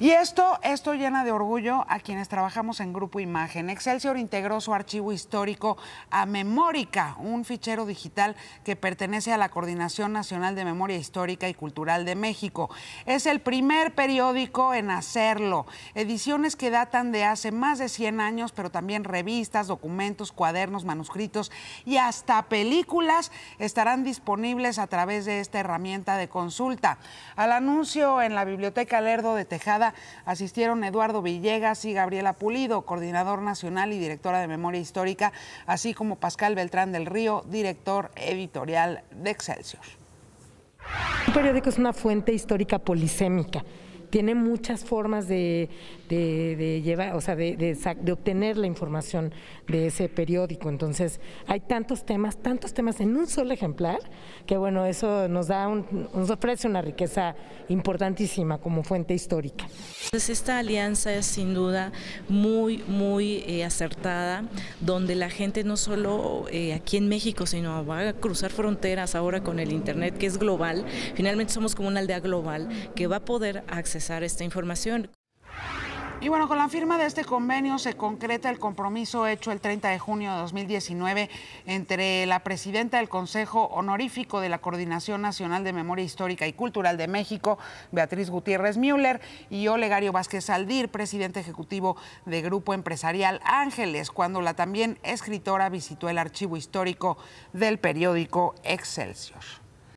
Y esto, esto llena de orgullo a quienes trabajamos en Grupo Imagen. Excelsior integró su archivo histórico a Memórica, un fichero digital que pertenece a la Coordinación Nacional de Memoria Histórica y Cultural de México. Es el primer periódico en hacerlo. Ediciones que datan de hace más de 100 años, pero también revistas, documentos, cuadernos, manuscritos y hasta películas estarán disponibles a través de esta herramienta de consulta. Al anuncio en la Biblioteca Lerdo de Tejada, asistieron Eduardo Villegas y Gabriela Pulido, coordinador nacional y directora de Memoria Histórica, así como Pascal Beltrán del Río, director editorial de Excelsior. Un periódico es una fuente histórica polisémica tiene muchas formas de, llevar, o sea, de, obtener la información de ese periódico. Entonces, hay tantos temas, tantos temas en un solo ejemplar, que bueno, eso nos da nos ofrece una riqueza importantísima como fuente histórica. Entonces, pues esta alianza es sin duda muy, muy eh, acertada, donde la gente no solo eh, aquí en México, sino va a cruzar fronteras ahora con el Internet, que es global. Finalmente somos como una aldea global que va a poder acceder esta información. Y bueno, con la firma de este convenio se concreta el compromiso hecho el 30 de junio de 2019 entre la presidenta del Consejo Honorífico de la Coordinación Nacional de Memoria Histórica y Cultural de México, Beatriz Gutiérrez Müller, y Olegario Vázquez Aldir, presidente ejecutivo de Grupo Empresarial Ángeles, cuando la también escritora visitó el archivo histórico del periódico Excelsior.